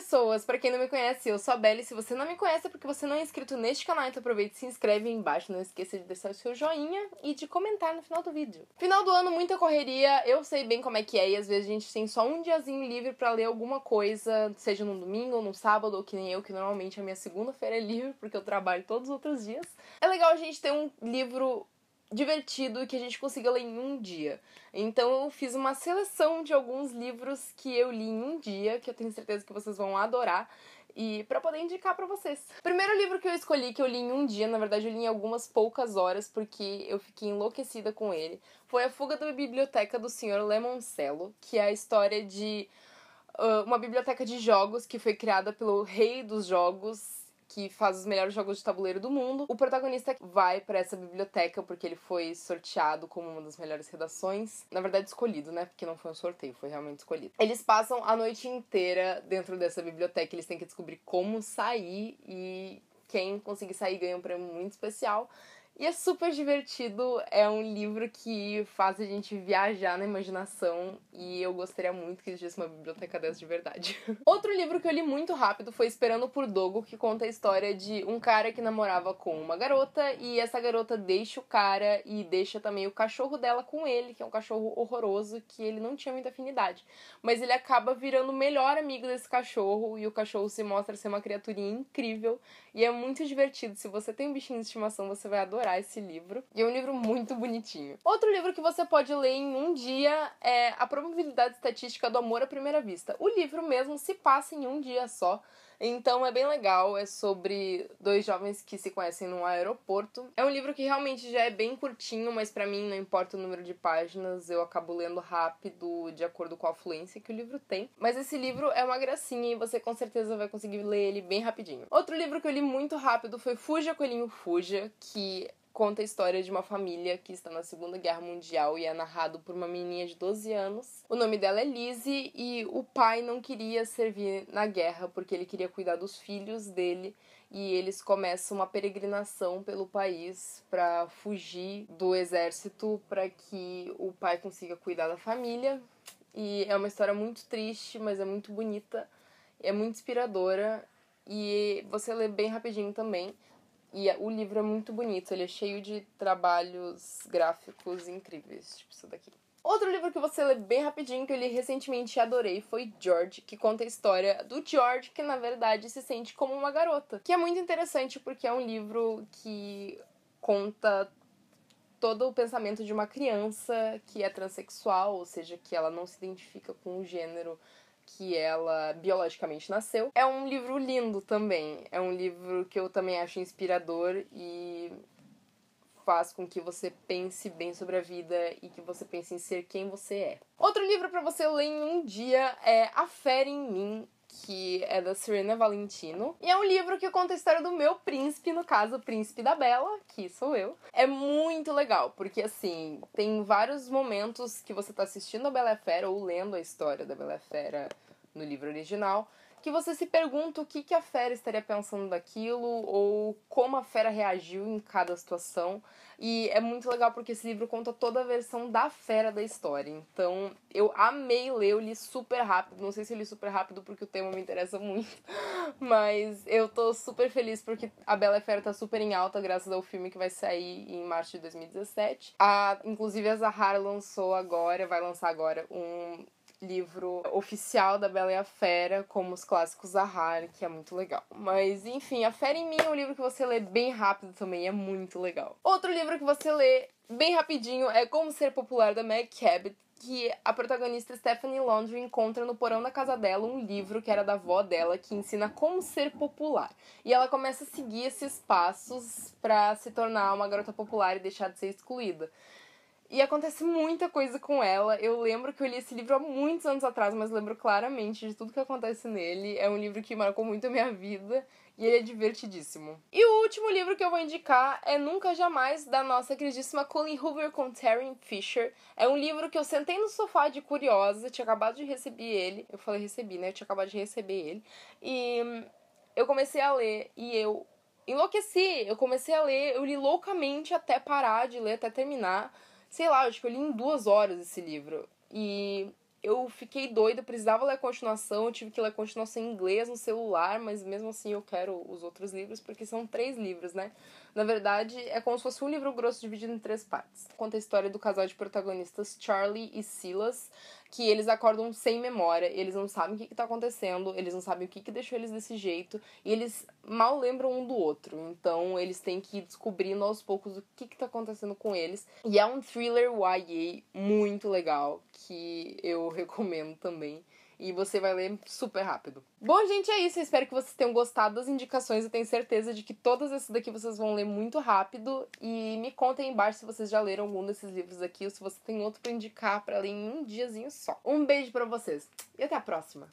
pessoas, para quem não me conhece, eu sou a Belle. Se você não me conhece, é porque você não é inscrito neste canal, então aproveita e se inscreve aí embaixo. Não esqueça de deixar o seu joinha e de comentar no final do vídeo. Final do ano, muita correria. Eu sei bem como é que é e às vezes a gente tem só um diazinho livre para ler alguma coisa, seja num domingo ou num sábado, ou que nem eu, que normalmente a minha segunda-feira é livre porque eu trabalho todos os outros dias. É legal a gente ter um livro divertido que a gente consiga ler em um dia. Então eu fiz uma seleção de alguns livros que eu li em um dia, que eu tenho certeza que vocês vão adorar e para poder indicar para vocês. O primeiro livro que eu escolhi que eu li em um dia, na verdade eu li em algumas poucas horas porque eu fiquei enlouquecida com ele, foi A Fuga da Biblioteca do Sr. Lemoncello, que é a história de uh, uma biblioteca de jogos que foi criada pelo rei dos jogos que faz os melhores jogos de tabuleiro do mundo. O protagonista vai para essa biblioteca porque ele foi sorteado como uma das melhores redações. Na verdade, escolhido, né? Porque não foi um sorteio, foi realmente escolhido. Eles passam a noite inteira dentro dessa biblioteca, eles têm que descobrir como sair e quem conseguir sair ganha um prêmio muito especial. E é super divertido, é um livro que faz a gente viajar na imaginação e eu gostaria muito que existisse uma biblioteca dessa de verdade. Outro livro que eu li muito rápido foi Esperando por Dogo, que conta a história de um cara que namorava com uma garota e essa garota deixa o cara e deixa também o cachorro dela com ele, que é um cachorro horroroso que ele não tinha muita afinidade. Mas ele acaba virando o melhor amigo desse cachorro e o cachorro se mostra ser uma criaturinha incrível e é muito divertido. Se você tem um bichinho de estimação, você vai adorar adorar esse livro. E é um livro muito bonitinho. Outro livro que você pode ler em um dia é A Probabilidade Estatística do Amor à Primeira Vista. O livro mesmo se passa em um dia só. Então é bem legal, é sobre dois jovens que se conhecem num aeroporto. É um livro que realmente já é bem curtinho, mas para mim não importa o número de páginas, eu acabo lendo rápido, de acordo com a fluência que o livro tem. Mas esse livro é uma gracinha e você com certeza vai conseguir ler ele bem rapidinho. Outro livro que eu li muito rápido foi Fuja Coelhinho Fuja, que conta a história de uma família que está na Segunda Guerra Mundial e é narrado por uma menininha de 12 anos. O nome dela é Lizzie e o pai não queria servir na guerra porque ele queria cuidar dos filhos dele e eles começam uma peregrinação pelo país para fugir do exército para que o pai consiga cuidar da família. E é uma história muito triste, mas é muito bonita, é muito inspiradora e você lê bem rapidinho também. E é, o livro é muito bonito, ele é cheio de trabalhos gráficos incríveis, tipo isso daqui. Outro livro que você lê bem rapidinho, que eu li recentemente e adorei, foi George, que conta a história do George, que na verdade se sente como uma garota. Que é muito interessante porque é um livro que conta todo o pensamento de uma criança que é transexual, ou seja, que ela não se identifica com o gênero que ela biologicamente nasceu. É um livro lindo também. É um livro que eu também acho inspirador e faz com que você pense bem sobre a vida e que você pense em ser quem você é. Outro livro para você ler em um dia é A Fé em Mim, que é da Serena Valentino. E é um livro que conta a história do meu príncipe, no caso, o príncipe da Bela, que sou eu. É muito legal, porque assim, tem vários momentos que você tá assistindo a Bela Fera ou lendo a história da Bela Fera no livro original que você se pergunta o que, que a fera estaria pensando daquilo ou como a fera reagiu em cada situação. E é muito legal porque esse livro conta toda a versão da fera da história. Então eu amei ler, eu li super rápido. Não sei se eu li super rápido porque o tema me interessa muito, mas eu tô super feliz porque a Bela e Fera tá super em alta graças ao filme que vai sair em março de 2017. A, inclusive a Zahara lançou agora, vai lançar agora um livro oficial da Bela e a Fera, como os clássicos Zahara, que é muito legal. Mas enfim, A Fera em Mim é um livro que você lê bem rápido também, é muito legal. Outro livro que você lê bem rapidinho é Como Ser Popular da Meg Cabot, que a protagonista Stephanie Laundrie encontra no porão da casa dela um livro que era da avó dela que ensina como ser popular. E ela começa a seguir esses passos para se tornar uma garota popular e deixar de ser excluída. E acontece muita coisa com ela. Eu lembro que eu li esse livro há muitos anos atrás, mas lembro claramente de tudo que acontece nele. É um livro que marcou muito a minha vida e ele é divertidíssimo. E o último livro que eu vou indicar é Nunca Jamais, da nossa queridíssima Colleen Hoover com Taryn Fisher. É um livro que eu sentei no sofá de curiosa, tinha acabado de receber ele. Eu falei recebi, né? Eu tinha acabado de receber ele. E hum, eu comecei a ler e eu enlouqueci. Eu comecei a ler, eu li loucamente até parar de ler, até terminar. Sei lá, eu acho eu li em duas horas esse livro. E eu fiquei doida, precisava ler a continuação, eu tive que ler a continuação em inglês no celular, mas mesmo assim eu quero os outros livros, porque são três livros, né? Na verdade, é como se fosse um livro grosso dividido em três partes. Conta a história do casal de protagonistas Charlie e Silas que eles acordam sem memória, eles não sabem o que, está acontecendo, eles não sabem o que, que deixou eles desse jeito, e eles mal lembram um do outro. Então eles têm que ir descobrindo aos poucos o que, está acontecendo com eles. E é um thriller YA muito legal que eu recomendo também e você vai ler super rápido. Bom, gente, é isso. Eu espero que vocês tenham gostado das indicações. Eu tenho certeza de que todas essas daqui vocês vão ler muito rápido. E me contem aí embaixo se vocês já leram algum desses livros aqui ou se você tem outro para indicar para ler em um diazinho só. Um beijo para vocês e até a próxima!